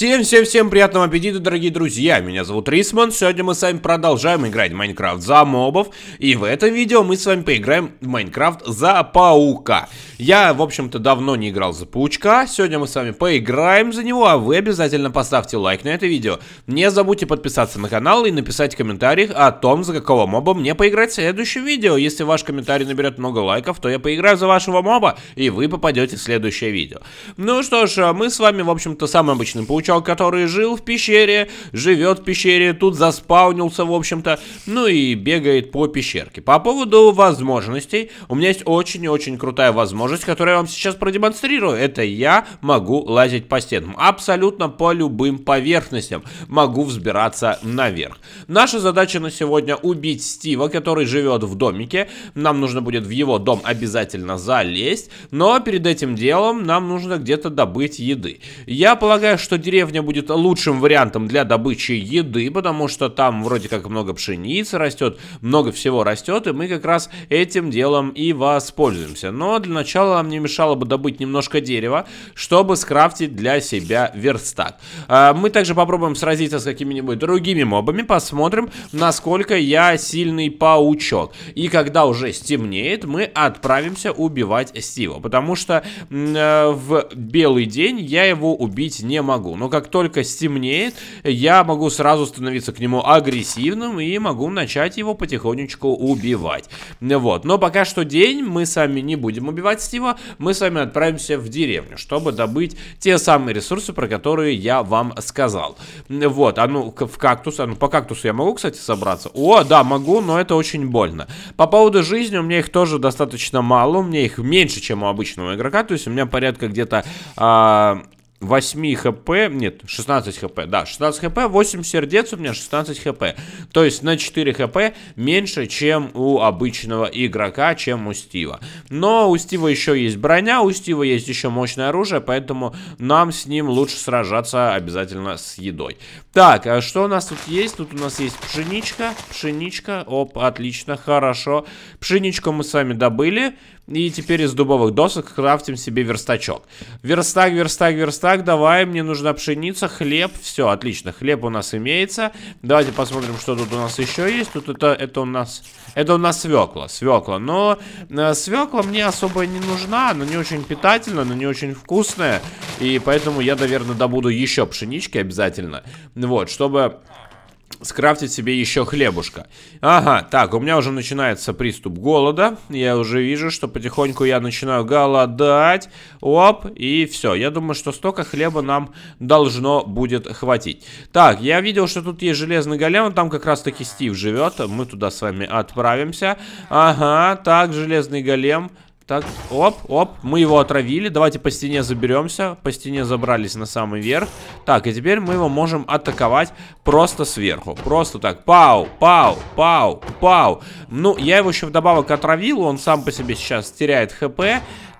Всем-всем-всем приятного аппетита, дорогие друзья! Меня зовут Рисман, сегодня мы с вами продолжаем играть в Майнкрафт за мобов, и в этом видео мы с вами поиграем в Майнкрафт за паука. Я, в общем-то, давно не играл за паучка, сегодня мы с вами поиграем за него, а вы обязательно поставьте лайк на это видео. Не забудьте подписаться на канал и написать в комментариях о том, за какого моба мне поиграть в следующем видео. Если ваш комментарий наберет много лайков, то я поиграю за вашего моба, и вы попадете в следующее видео. Ну что ж, а мы с вами, в общем-то, самый обычный паучок чувачок, который жил в пещере, живет в пещере, тут заспаунился, в общем-то, ну и бегает по пещерке. По поводу возможностей, у меня есть очень-очень крутая возможность, которую я вам сейчас продемонстрирую. Это я могу лазить по стенам, абсолютно по любым поверхностям могу взбираться наверх. Наша задача на сегодня убить Стива, который живет в домике. Нам нужно будет в его дом обязательно залезть, но перед этим делом нам нужно где-то добыть еды. Я полагаю, что деревья деревня будет лучшим вариантом для добычи еды, потому что там вроде как много пшеницы растет, много всего растет, и мы как раз этим делом и воспользуемся. Но для начала нам не мешало бы добыть немножко дерева, чтобы скрафтить для себя верстак. А, мы также попробуем сразиться с какими-нибудь другими мобами, посмотрим, насколько я сильный паучок. И когда уже стемнеет, мы отправимся убивать Стива, потому что э, в белый день я его убить не могу. Но как только стемнеет, я могу сразу становиться к нему агрессивным и могу начать его потихонечку убивать. Вот. Но пока что день, мы сами не будем убивать Стива, мы с вами отправимся в деревню, чтобы добыть те самые ресурсы, про которые я вам сказал. Вот, а ну в кактус, а ну по кактусу я могу, кстати, собраться? О, да, могу, но это очень больно. По поводу жизни у меня их тоже достаточно мало, у меня их меньше, чем у обычного игрока, то есть у меня порядка где-то... А, 8 хп, нет, 16 хп, да, 16 хп, 8 сердец у меня 16 хп. То есть на 4 хп меньше, чем у обычного игрока, чем у Стива. Но у Стива еще есть броня, у Стива есть еще мощное оружие, поэтому нам с ним лучше сражаться обязательно с едой. Так, а что у нас тут есть? Тут у нас есть пшеничка, пшеничка, оп, отлично, хорошо. Пшеничку мы с вами добыли. И теперь из дубовых досок крафтим себе верстачок. Верстак, верстак, верстак, давай, мне нужна пшеница, хлеб. Все, отлично, хлеб у нас имеется. Давайте посмотрим, что тут у нас еще есть. Тут это, это у нас, это у нас свекла, свекла. Но э, свекла мне особо не нужна, она не очень питательная, она не очень вкусная. И поэтому я, наверное, добуду еще пшенички обязательно. Вот, чтобы скрафтить себе еще хлебушка. Ага, так, у меня уже начинается приступ голода. Я уже вижу, что потихоньку я начинаю голодать. Оп, и все. Я думаю, что столько хлеба нам должно будет хватить. Так, я видел, что тут есть железный голем. Там как раз таки Стив живет. Мы туда с вами отправимся. Ага, так, железный голем так, оп, оп, мы его отравили. Давайте по стене заберемся. По стене забрались на самый верх. Так, и теперь мы его можем атаковать просто сверху. Просто так, пау, пау, пау, пау. Ну, я его еще вдобавок отравил, он сам по себе сейчас теряет хп.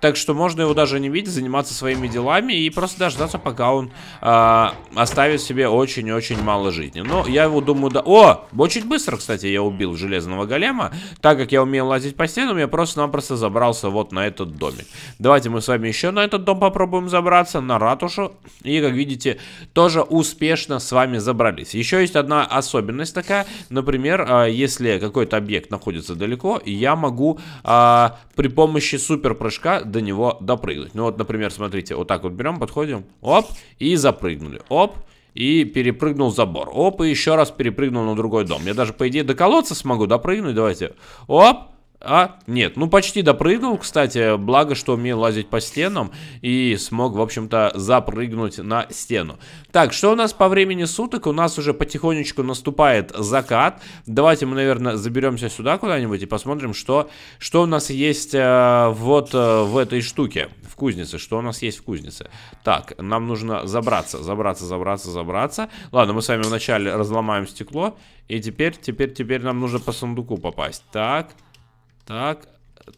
Так что можно его даже не видеть, заниматься своими делами и просто дождаться, пока он э, оставит себе очень-очень мало жизни. Но я его думаю, да... О! Очень быстро, кстати, я убил железного голема. Так как я умею лазить по стенам, я просто-напросто забрался вот на этот домик. Давайте мы с вами еще на этот дом попробуем забраться, на ратушу. И, как видите, тоже успешно с вами забрались. Еще есть одна особенность такая. Например, а, если какой-то объект находится далеко, я могу а, при помощи супер прыжка до него допрыгнуть. Ну вот, например, смотрите, вот так вот берем, подходим, оп, и запрыгнули, оп, и перепрыгнул забор. Оп, и еще раз перепрыгнул на другой дом. Я даже, по идее, до колодца смогу допрыгнуть. Давайте. Оп, а, нет, ну почти допрыгнул, кстати, благо, что умел лазить по стенам и смог, в общем-то, запрыгнуть на стену. Так, что у нас по времени суток? У нас уже потихонечку наступает закат. Давайте мы, наверное, заберемся сюда куда-нибудь и посмотрим, что, что у нас есть э, вот э, в этой штуке, в кузнице, что у нас есть в кузнице. Так, нам нужно забраться, забраться, забраться, забраться. Ладно, мы с вами вначале разломаем стекло, и теперь, теперь, теперь нам нужно по сундуку попасть. Так, так. Так,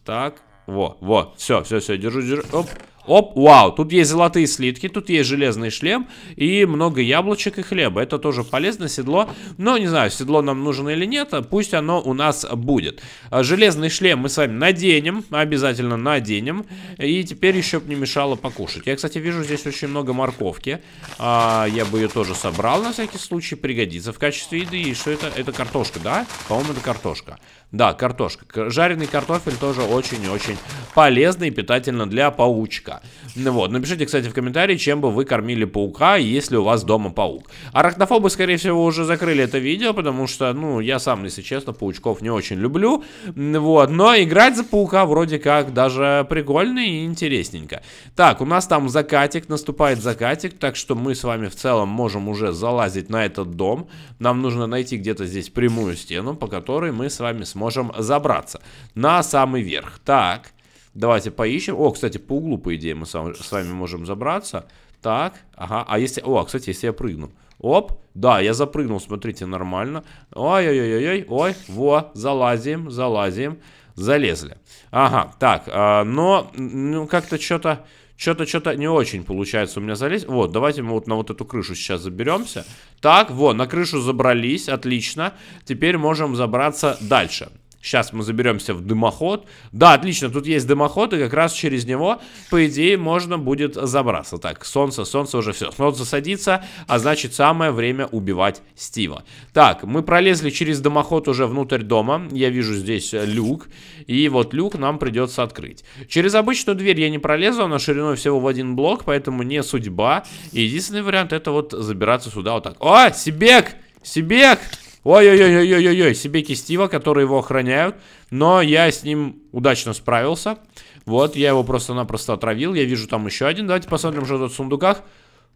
так, во, во, все, все, все, держу, держу, оп. Оп, вау, тут есть золотые слитки, тут есть железный шлем и много яблочек и хлеба. Это тоже полезно, седло. Но не знаю, седло нам нужно или нет, а пусть оно у нас будет. А, железный шлем мы с вами наденем, обязательно наденем. И теперь еще бы не мешало покушать. Я, кстати, вижу здесь очень много морковки. А, я бы ее тоже собрал, на всякий случай, пригодится в качестве еды. И что это? Это картошка, да? По-моему, это картошка. Да, картошка. Жареный картофель тоже очень-очень полезный и питательный для паучка паука. Ну вот. Напишите, кстати, в комментарии, чем бы вы кормили паука, если у вас дома паук. Арахнофобы, скорее всего, уже закрыли это видео, потому что, ну, я сам, если честно, паучков не очень люблю. Вот. Но играть за паука вроде как даже прикольно и интересненько. Так, у нас там закатик, наступает закатик, так что мы с вами в целом можем уже залазить на этот дом. Нам нужно найти где-то здесь прямую стену, по которой мы с вами сможем забраться на самый верх. Так, Давайте поищем. О, кстати, по углу, по идее, мы с вами можем забраться. Так, ага. А если... О, кстати, если я прыгну. Оп, да, я запрыгнул, смотрите, нормально. Ой-ой-ой-ой, ой, во, залазим, залазим. Залезли. Ага, так, а, но, ну, как-то что-то... Что-то, что-то не очень получается у меня залезть. Вот, давайте мы вот на вот эту крышу сейчас заберемся. Так, вот, на крышу забрались, отлично. Теперь можем забраться дальше. Сейчас мы заберемся в дымоход. Да, отлично, тут есть дымоход, и как раз через него, по идее, можно будет забраться. Так, солнце, солнце уже все. Солнце садится, а значит, самое время убивать Стива. Так, мы пролезли через дымоход уже внутрь дома. Я вижу здесь э, люк, и вот люк нам придется открыть. Через обычную дверь я не пролезу, она шириной всего в один блок, поэтому не судьба. И единственный вариант это вот забираться сюда вот так. О, Сибек! Сибек! Ой-ой-ой-ой-ой-ой, себе Кистива, которые его охраняют. Но я с ним удачно справился. Вот, я его просто-напросто отравил. Я вижу там еще один. Давайте посмотрим, что тут в сундуках.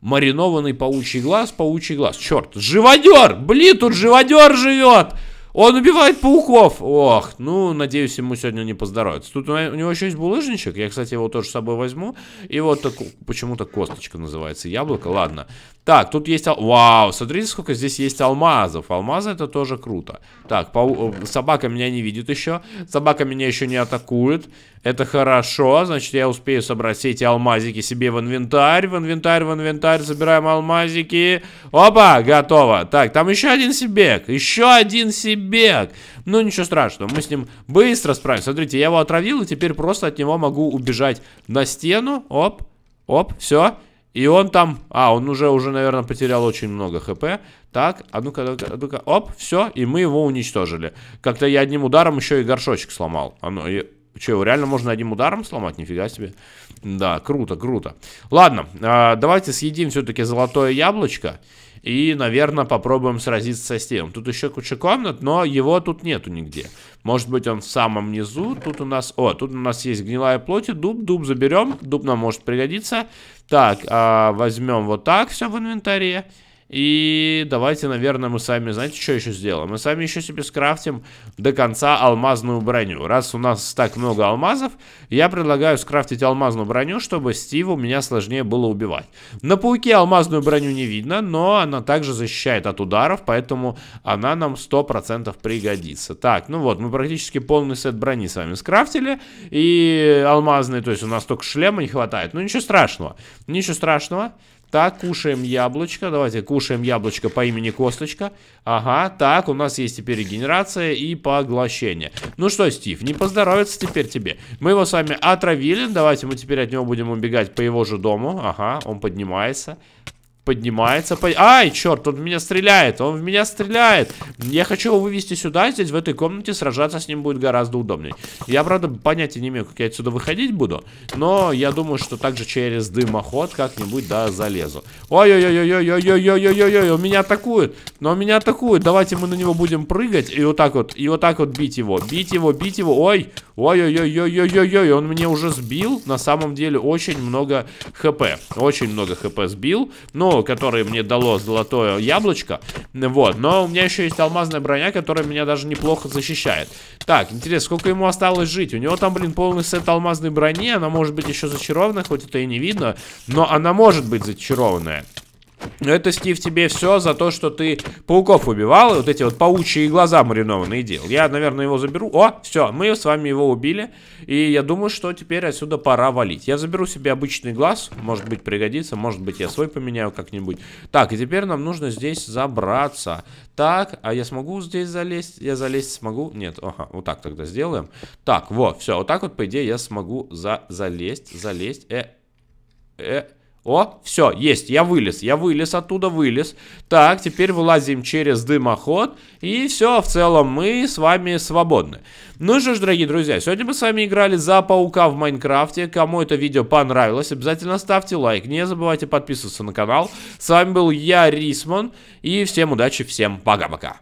Маринованный паучий глаз, паучий глаз. Черт, живодер! Блин, тут живодер живет! Он убивает пауков! Ох, ну, надеюсь, ему сегодня не поздоровится. Тут у него еще есть булыжничек. Я, кстати, его тоже с собой возьму. И вот почему-то косточка называется. Яблоко, ладно. Так, тут есть... Ал... Вау, смотрите, сколько здесь есть алмазов. Алмазы это тоже круто. Так, пау... Э, собака меня не видит еще. Собака меня еще не атакует. Это хорошо. Значит, я успею собрать все эти алмазики себе в инвентарь. В инвентарь, в инвентарь. Забираем алмазики. Опа, готово. Так, там еще один сибек. Еще один сибек. Ну, ничего страшного. Мы с ним быстро справимся. Смотрите, я его отравил, и теперь просто от него могу убежать на стену. Оп, оп, все. И он там... А, он уже, уже, наверное, потерял очень много хп. Так, а ну-ка, а ну-ка, оп, все, и мы его уничтожили. Как-то я одним ударом еще и горшочек сломал. А ну и, что, его реально можно одним ударом сломать? Нифига себе. Да, круто, круто. Ладно, э, давайте съедим все-таки золотое яблочко. И, наверное, попробуем сразиться со Стивом. Тут еще куча комнат, но его тут нету нигде. Может быть, он в самом низу. Тут у нас... О, тут у нас есть гнилая плоть и дуб. Дуб заберем. Дуб нам может пригодиться. Так, а, возьмем вот так все в инвентаре. И давайте, наверное, мы сами, знаете, что еще сделаем? Мы сами еще себе скрафтим до конца алмазную броню. Раз у нас так много алмазов, я предлагаю скрафтить алмазную броню, чтобы Стиву меня сложнее было убивать. На пауке алмазную броню не видно, но она также защищает от ударов, поэтому она нам 100% пригодится. Так, ну вот, мы практически полный сет брони с вами скрафтили. И алмазные, то есть у нас только шлема не хватает. Ну ничего страшного, ничего страшного. Так, кушаем яблочко. Давайте кушаем яблочко по имени Косточка. Ага, так, у нас есть теперь регенерация и поглощение. Ну что, Стив, не поздоровится теперь тебе. Мы его с вами отравили. Давайте мы теперь от него будем убегать по его же дому. Ага, он поднимается. Поднимается, под... Ай, черт, он в меня стреляет, он в меня стреляет. Я хочу его вывести сюда, здесь, в этой комнате, сражаться с ним будет гораздо удобнее. Я, правда, понятия не имею, как я отсюда выходить буду, но я думаю, что также через дымоход как-нибудь, да, залезу. Ой-ой-ой-ой-ой-ой-ой-ой-ой-ой, он меня атакуют, но он меня атакуют, Давайте мы на него будем прыгать и вот так вот, и вот так вот бить его, бить его, бить его. Ой, ой-ой-ой-ой-ой-ой-ой, он мне уже сбил, на самом деле, очень много хп. Очень много хп сбил, но скилл, который мне дало золотое яблочко. Вот, но у меня еще есть алмазная броня, которая меня даже неплохо защищает. Так, интересно, сколько ему осталось жить? У него там, блин, полный сет алмазной брони, она может быть еще зачарованная, хоть это и не видно, но она может быть зачарованная. Ну, это, Стив, тебе все за то, что ты пауков убивал, и вот эти вот паучьи глаза маринованные делал. Я, наверное, его заберу. О, все, мы с вами его убили, и я думаю, что теперь отсюда пора валить. Я заберу себе обычный глаз, может быть, пригодится, может быть, я свой поменяю как-нибудь. Так, и теперь нам нужно здесь забраться. Так, а я смогу здесь залезть? Я залезть смогу? Нет, ага, вот так тогда сделаем. Так, вот, все, вот так вот, по идее, я смогу за залезть, залезть, э, э, о, все, есть, я вылез, я вылез оттуда, вылез. Так, теперь вылазим через дымоход, и все, в целом мы с вами свободны. Ну что ж, дорогие друзья, сегодня мы с вами играли за паука в Майнкрафте. Кому это видео понравилось, обязательно ставьте лайк, не забывайте подписываться на канал. С вами был я, Рисман, и всем удачи, всем пока-пока.